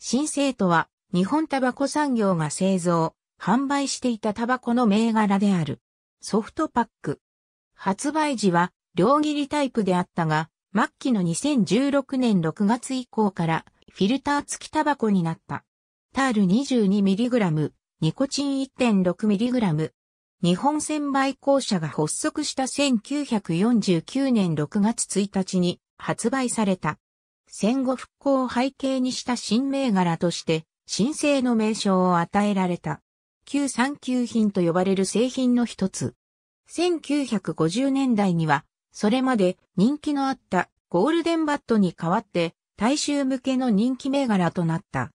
新生とは、日本タバコ産業が製造、販売していたタバコの銘柄である。ソフトパック。発売時は、両切りタイプであったが、末期の2016年6月以降から、フィルター付きタバコになった。タール 22mg、ニコチン 1.6mg。日本専売公社が発足した1949年6月1日に発売された。戦後復興を背景にした新銘柄として、新製の名称を与えられた。旧産休品と呼ばれる製品の一つ。1950年代には、それまで人気のあったゴールデンバットに代わって、大衆向けの人気銘柄となった。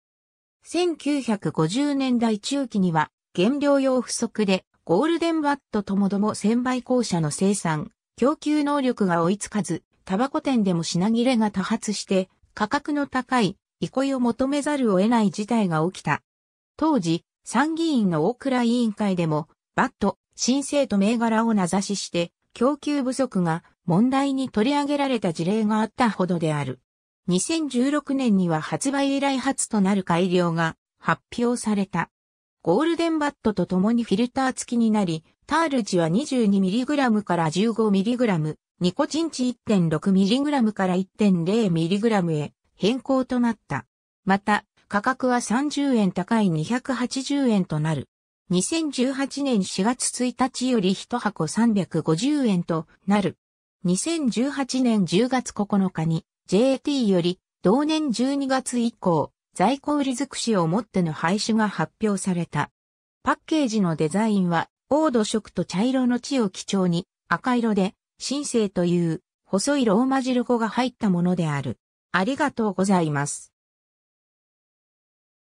1950年代中期には、原料用不足で、ゴールデンバットともども専売校舎の生産、供給能力が追いつかず、タバコ店でも品切れが多発して、価格の高い、憩いを求めざるを得ない事態が起きた。当時、参議院の大倉委員会でも、バット、新生と銘柄を名指しして、供給不足が問題に取り上げられた事例があったほどである。2016年には発売以来初となる改良が発表された。ゴールデンバットと共にフィルター付きになり、タール値は 22mg から 15mg、ニコチン値 1.6mg から 1.0mg へ変更となった。また、価格は30円高い280円となる。2018年4月1日より1箱350円となる。2018年10月9日に JT より同年12月以降在庫売り尽くしをもっての廃止が発表された。パッケージのデザインは黄土色と茶色の地を基調に赤色で神聖という細いローマ字ル語が入ったものである。ありがとうございます。